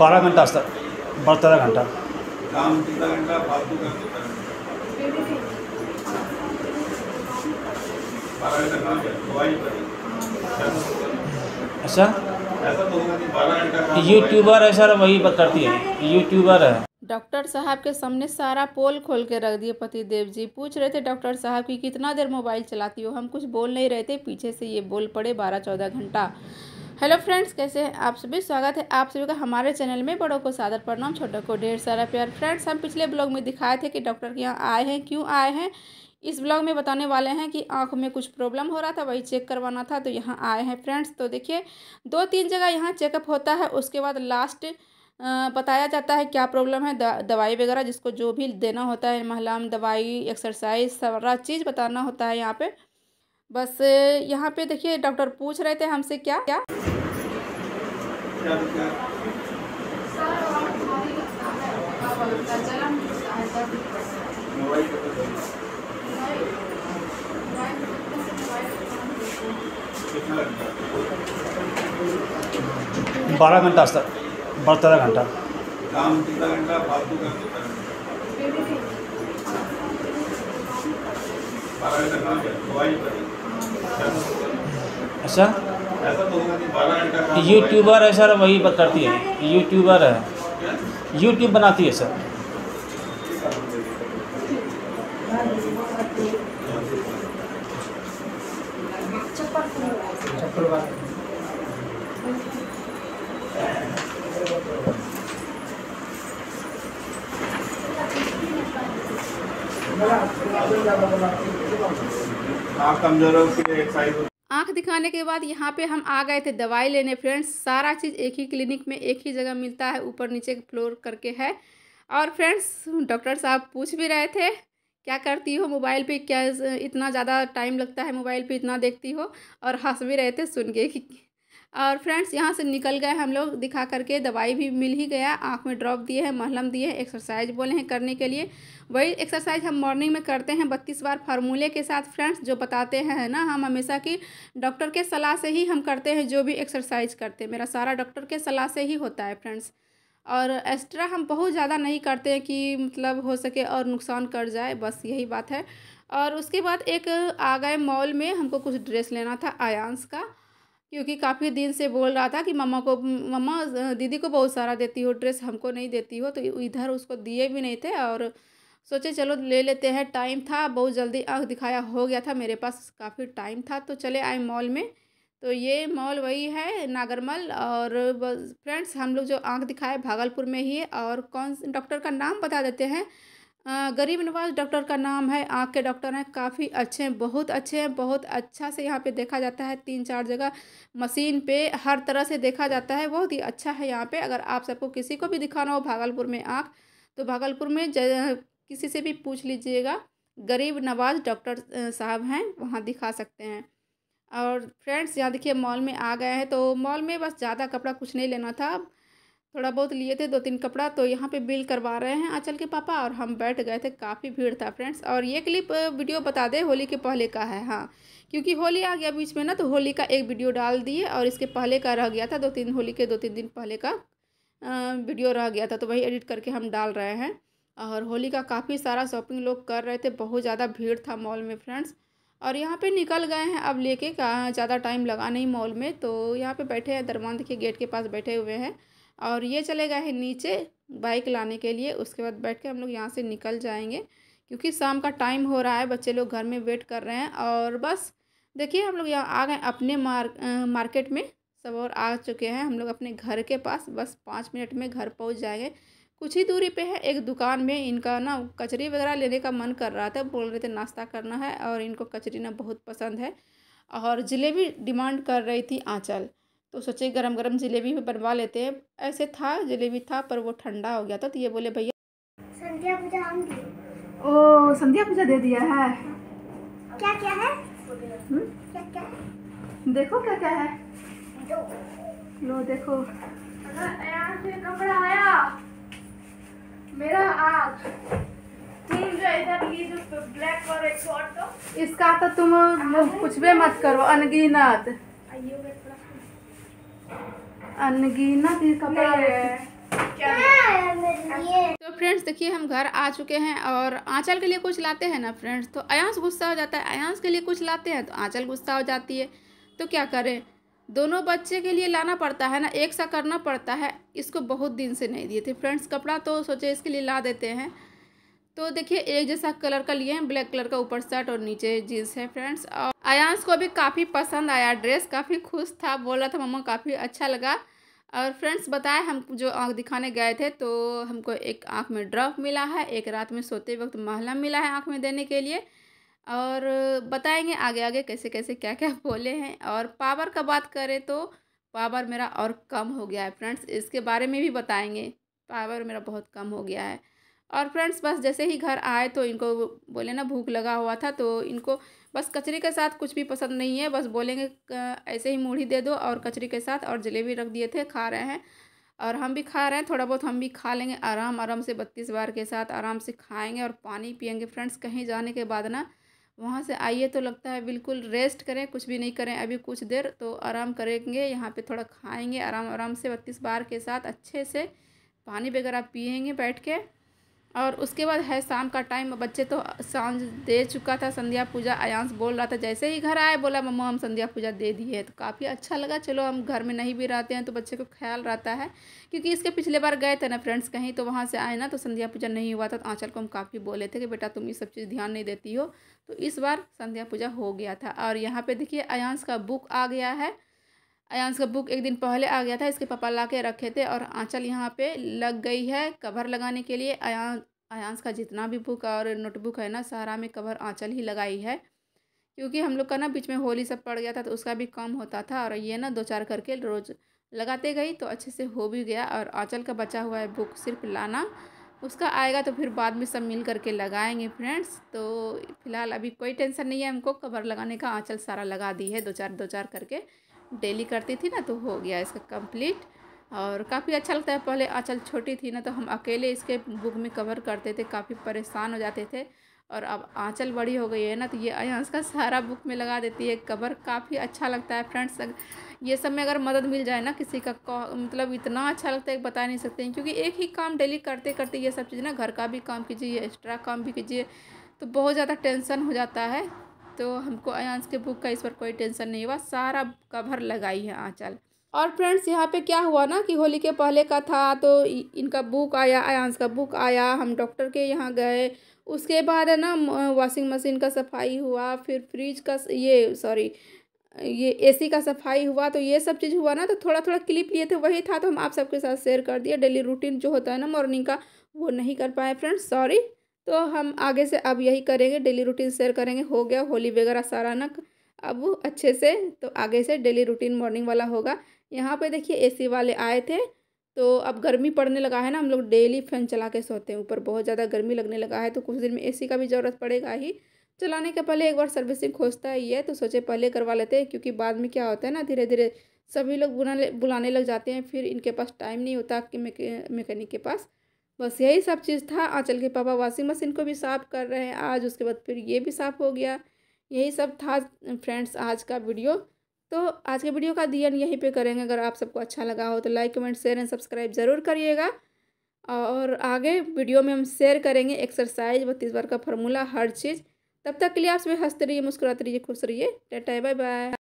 बारह घंटा सर घंटा काम घंटा अच्छा यूट्यूबर है सर वही करती है यूट्यूबर है डॉक्टर साहब के सामने सारा पोल खोल के रख दिए पति देव जी पूछ रहे थे डॉक्टर साहब की कितना देर मोबाइल चलाती हो हम कुछ बोल नहीं रहे थे पीछे से ये बोल पड़े बारह चौदह घंटा हेलो फ्रेंड्स कैसे हैं आप सभी स्वागत है आप सभी का हमारे चैनल में बड़ों को सादर प्रणाम छोटों को ढेर सारा प्यार फ्रेंड्स हम पिछले ब्लॉग में दिखाए थे कि डॉक्टर के यहाँ आए हैं क्यों आए हैं इस ब्लॉग में बताने वाले हैं कि आँख में कुछ प्रॉब्लम हो रहा था वही चेक करवाना था तो यहाँ आए हैं फ्रेंड्स तो देखिए दो तीन जगह यहाँ चेकअप होता है उसके बाद लास्ट बताया जाता है क्या प्रॉब्लम है दवाई वगैरह जिसको जो भी देना होता है महलम दवाई एक्सरसाइज सारा चीज़ बताना होता है यहाँ पर बस यहाँ पे देखिए डॉक्टर पूछ रहे थे हमसे क्या क्या बारह घंटा सर बहत्तर घंटा घंटा अच्छा यूट्यूबर है सर वही बात करती है यूट्यूबर है यूट्यूब बनाती है सर Gracias. आँख दिखाने के बाद यहाँ पे हम आ गए थे दवाई लेने फ्रेंड्स सारा चीज़ एक ही क्लिनिक में एक ही जगह मिलता है ऊपर नीचे फ्लोर करके है और फ्रेंड्स डॉक्टर साहब पूछ भी रहे थे क्या करती हो मोबाइल पे क्या इतना ज़्यादा टाइम लगता है मोबाइल पे इतना देखती हो और हंस भी रहे थे सुन के कि और फ्रेंड्स यहाँ से निकल गए हम लोग दिखा करके दवाई भी मिल ही गया आँख में ड्रॉप दिए हैं महलम दिए हैं एक्सरसाइज बोले हैं करने के लिए वही एक्सरसाइज हम मॉर्निंग में करते हैं बत्तीस बार फार्मूले के साथ फ्रेंड्स जो बताते हैं ना हम हमेशा कि डॉक्टर के सलाह से ही हम करते हैं जो भी एक्सरसाइज करते हैं मेरा सारा डॉक्टर के सलाह से ही होता है फ्रेंड्स और एक्स्ट्रा हम बहुत ज़्यादा नहीं करते हैं कि मतलब हो सके और नुकसान कर जाए बस यही बात है और उसके बाद एक आ गए मॉल में हमको कुछ ड्रेस लेना था आयांस का क्योंकि काफ़ी दिन से बोल रहा था कि मम्मा को मम्मा दीदी को बहुत सारा देती हो ड्रेस हमको नहीं देती हो तो इधर उसको दिए भी नहीं थे और सोचे चलो ले लेते हैं टाइम था बहुत जल्दी आँख दिखाया हो गया था मेरे पास काफ़ी टाइम था तो चले आए मॉल में तो ये मॉल वही है नागरमल और फ्रेंड्स हम लोग जो आँख दिखाए भागलपुर में ही है और कौन डॉक्टर का नाम बता देते हैं गरीब नवाज डॉक्टर का नाम है आँख के डॉक्टर हैं काफ़ी अच्छे हैं बहुत अच्छे हैं बहुत अच्छा से यहाँ पे देखा जाता है तीन चार जगह मशीन पे हर तरह से देखा जाता है बहुत ही अच्छा है यहाँ पे अगर आप सबको किसी को भी दिखाना हो भागलपुर में आँख तो भागलपुर में किसी से भी पूछ लीजिएगा गरीब नवाज डॉक्टर साहब हैं वहाँ दिखा सकते हैं और फ्रेंड्स यहाँ देखिए मॉल में आ गए हैं तो मॉल में बस ज़्यादा कपड़ा कुछ नहीं लेना था थोड़ा बहुत लिए थे दो तीन कपड़ा तो यहाँ पे बिल करवा रहे हैं आंचल के पापा और हम बैठ गए थे काफ़ी भीड़ था फ्रेंड्स और ये क्लिप वीडियो बता दें होली के पहले का है हाँ क्योंकि होली आ गया बीच में ना तो होली का एक वीडियो डाल दिए और इसके पहले का रह गया था दो तीन होली के दो तीन दिन पहले का वीडियो रह गया था तो वही एडिट करके हम डाल रहे हैं और होली का काफ़ी सारा शॉपिंग लोग कर रहे थे बहुत ज़्यादा भीड़ था मॉल में फ्रेंड्स और यहाँ पे निकल गए हैं अब लेके ज़्यादा टाइम लगा नहीं मॉल में तो यहाँ पे बैठे हैं दरमान देखिए गेट के पास बैठे हुए हैं और ये चले गए हैं नीचे बाइक लाने के लिए उसके बाद बैठ के हम लोग यहाँ से निकल जाएंगे क्योंकि शाम का टाइम हो रहा है बच्चे लोग घर में वेट कर रहे हैं और बस देखिए हम लोग यहाँ आ गए अपने मार मार्केट में सब और आ चुके हैं हम लोग अपने घर के पास बस पाँच मिनट में घर पहुँच जाएंगे कुछ ही दूरी पे है एक दुकान में इनका ना कचरी वगैरह लेने का मन कर रहा था बोल रहे थे नाश्ता करना है और इनको कचरी ना बहुत पसंद है और जिलेबी डिमांड कर रही थी आँचल तो सोचे गरम गरम जलेबी भी बनवा लेते हैं ऐसे था जलेबी था पर वो ठंडा हो गया था तो ये बोले भैया संध्या पूजा हम ओ संध्या पूजा दे दिया है क्या क्या है देखो क्या क्या है लो देखो तो कपड़ा आया मेरा आज ब्लैक और एक तो इसका तो तुम कुछ भी मत करो अनगिनत अनगिनत कपड़ा तो फ्रेंड्स देखिए हम घर आ चुके हैं और आंचल के लिए कुछ लाते हैं ना फ्रेंड्स तो अयांश गुस्सा हो जाता है अयांश के लिए कुछ लाते हैं तो आंचल गुस्सा हो जाती है तो क्या करें दोनों बच्चे के लिए लाना पड़ता है ना एक सा करना पड़ता है इसको बहुत दिन से नहीं दिए थे फ्रेंड्स कपड़ा तो सोचे इसके लिए ला देते हैं तो देखिए एक जैसा कलर का लिए हैं ब्लैक कलर का ऊपर शर्ट और नीचे जीन्स है फ्रेंड्स और आयांश को भी काफ़ी पसंद आया ड्रेस काफ़ी खुश था बोल रहा था मम्मा काफ़ी अच्छा लगा और फ्रेंड्स बताए हम जो आँख दिखाने गए थे तो हमको एक आँख में ड्रॉप मिला है एक रात में सोते वक्त महलम मिला है आँख में देने के लिए और बताएंगे आगे आगे कैसे कैसे क्या क्या बोले हैं और पावर का बात करें तो पावर मेरा और कम हो गया है फ्रेंड्स इसके बारे में भी बताएंगे पावर मेरा बहुत कम हो गया है और फ्रेंड्स बस जैसे ही घर आए तो इनको बोले ना भूख लगा हुआ था तो इनको बस कचरी के साथ कुछ भी पसंद नहीं है बस बोलेंगे ऐसे ही मूढ़ी दे दो और कचरी के साथ और जलेबी रख दिए थे खा रहे हैं और हम भी खा रहे हैं थोड़ा बहुत हम भी खा लेंगे आराम आराम से बत्तीस बार के साथ आराम से खाएंगे और पानी पियेंगे फ्रेंड्स कहीं जाने के बाद ना वहाँ से आइए तो लगता है बिल्कुल रेस्ट करें कुछ भी नहीं करें अभी कुछ देर तो आराम करेंगे यहाँ पे थोड़ा खाएंगे आराम आराम से बत्तीस बार के साथ अच्छे से पानी वगैरह पियेंगे बैठ के और उसके बाद है शाम का टाइम बच्चे तो सांझ दे चुका था संध्या पूजा अयांश बोल रहा था जैसे ही घर आए बोला मम्मा हम संध्या पूजा दे दी है तो काफ़ी अच्छा लगा चलो हम घर में नहीं भी रहते हैं तो बच्चे को ख्याल रहता है क्योंकि इसके पिछले बार गए थे ना फ्रेंड्स कहीं तो वहाँ से आए ना तो संध्या पूजा नहीं हुआ था तो आँचल को हम काफ़ी बोले थे कि बेटा तुम ये सब चीज़ ध्यान नहीं देती हो तो इस बार संध्या पूजा हो गया था और यहाँ पर देखिए अयांश का बुक आ गया है अयांश का बुक एक दिन पहले आ गया था इसके पापा ला के रखे थे और आंचल यहाँ पे लग गई है कवर लगाने के लिए अयां अयांश का जितना भी बुक और नोटबुक है ना सारा में कवर आंचल ही लगाई है क्योंकि हम लोग का ना बीच में होली सब पड़ गया था तो उसका भी कम होता था और ये ना दो चार करके रोज़ लगाते गई तो अच्छे से हो भी गया और आंचल का बचा हुआ है बुक सिर्फ लाना उसका आएगा तो फिर बाद में सब मिल करके लगाएंगे फ्रेंड्स तो फिलहाल अभी कोई टेंशन नहीं है हमको कवर लगाने का आंचल सारा लगा दी है दो चार दो चार करके डेली करती थी ना तो हो गया इसका कंप्लीट और काफ़ी अच्छा लगता है पहले अचल छोटी थी ना तो हम अकेले इसके बुक में कवर करते थे काफ़ी परेशान हो जाते थे और अब आंचल बड़ी हो गई है ना तो ये अयांस का सारा बुक में लगा देती है कवर काफ़ी अच्छा लगता है फ्रेंड्स ये सब में अगर मदद मिल जाए ना किसी का मतलब इतना अच्छा लगता है बता नहीं सकते हैं क्योंकि एक ही काम डेली करते करते ये सब चीज़ ना घर का भी काम कीजिए एक्स्ट्रा काम भी कीजिए तो बहुत ज़्यादा टेंशन हो जाता है तो हमको अयांस के बुक का इस पर कोई टेंशन नहीं हुआ सारा कवर लगाई है आँचल और फ्रेंड्स यहाँ पे क्या हुआ ना कि होली के पहले का था तो इनका बुक आया अयांस का बुक आया हम डॉक्टर के यहाँ गए उसके बाद है ना वॉशिंग मशीन का सफाई हुआ फिर फ्रिज का ये सॉरी ये एसी का सफाई हुआ तो ये सब चीज़ हुआ ना तो थोड़ा थोड़ा क्लिप लिए थे वही था तो हम आप सबके साथ शेयर कर दिया डेली रूटीन जो होता है ना मॉर्निंग का वो नहीं कर पाए फ्रेंड्स सॉरी तो हम आगे से अब यही करेंगे डेली रूटीन शेयर करेंगे हो गया होली वगैरह सारा नक अब अच्छे से तो आगे से डेली रूटीन मॉर्निंग वाला होगा यहाँ पे देखिए एसी वाले आए थे तो अब गर्मी पड़ने लगा है ना हम लोग डेली फैन चला के सोते हैं ऊपर बहुत ज़्यादा गर्मी लगने लगा है तो कुछ दिन में ए का भी ज़रूरत पड़ेगा ही चलाने के पहले एक बार सर्विसिंग खोजता ही है तो सोचे पहले करवा लेते हैं क्योंकि बाद में क्या होता है ना धीरे धीरे सभी लोग बुलाने बुलाने लग जाते हैं फिर इनके पास टाइम नहीं होता कि मैकेनिक के पास बस यही सब चीज़ था आंचल के पापा वॉशिंग मशीन को भी साफ़ कर रहे हैं आज उसके बाद फिर ये भी साफ़ हो गया यही सब था फ्रेंड्स आज का वीडियो तो आज के वीडियो का दिया यहीं पे करेंगे अगर आप सबको अच्छा लगा हो तो like comment share and subscribe ज़रूर करिएगा और आगे वीडियो में हम शेयर करेंगे एक्सरसाइज बत्तीस बार का फार्मूला हर चीज़ तब तक के लिए आप सभी हंसते रहिए मुस्कुराते रहिए खुश रहिए टाटा बाय बाय